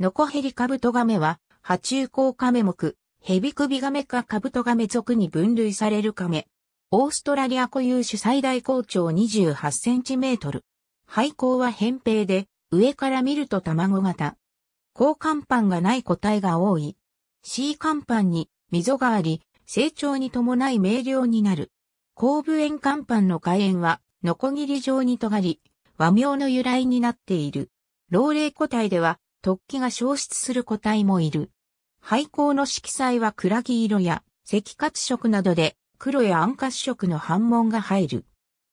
ノコヘリカブトガメは、爬虫甲カメ目、ヘビクビガメかカブトガメ属に分類されるカメ。オーストラリア固有種最大高長28センチメートル。背高は扁平で、上から見ると卵型。高乾板がない個体が多い。C 乾板に溝があり、成長に伴い明瞭になる。後部円乾板の外縁は、ノコギリ状に尖り、和名の由来になっている。老齢個体では、突起が消失する個体もいる。廃校の色彩はクラギ色や赤褐色などで黒や暗褐色の斑紋が入る。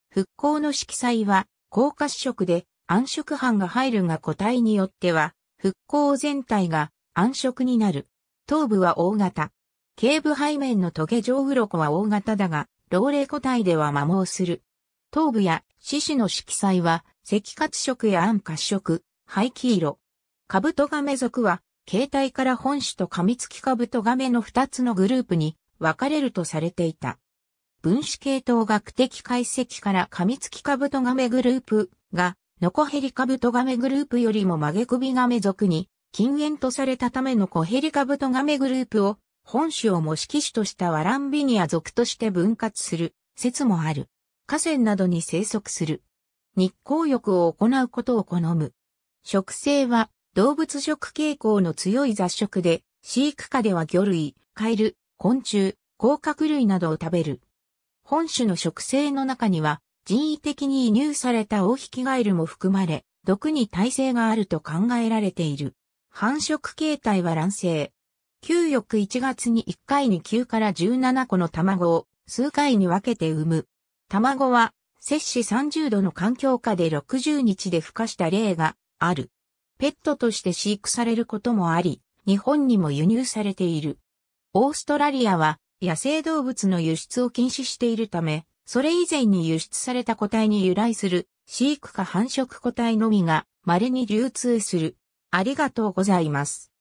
復興の色彩は高褐色で暗色斑が入るが個体によっては復興全体が暗色になる。頭部は大型。頸部背面の棘状鱗は大型だが、老齢個体では摩耗する。頭部や四肢の色彩は赤褐色や暗褐色、灰黄色、カブトガメ族は、形態から本種とカミツキカブトガメの二つのグループに分かれるとされていた。分子系統学的解析からカミツキカブトガメグループが、ノコヘリカブトガメグループよりも曲げ首ガメ族に禁煙とされたためのコヘリカブトガメグループを本種を模式種としたワランビニア族として分割する説もある。河川などに生息する。日光浴を行うことを好む。植生は動物食傾向の強い雑食で、飼育下では魚類、カエル、昆虫、甲殻類などを食べる。本種の食生の中には、人為的に移入されたオオヒキガエルも含まれ、毒に耐性があると考えられている。繁殖形態は卵生。旧翌1月に1回に9から17個の卵を数回に分けて産む。卵は摂氏30度の環境下で60日で孵化した例がある。ペットとして飼育されることもあり、日本にも輸入されている。オーストラリアは野生動物の輸出を禁止しているため、それ以前に輸出された個体に由来する飼育か繁殖個体のみが稀に流通する。ありがとうございます。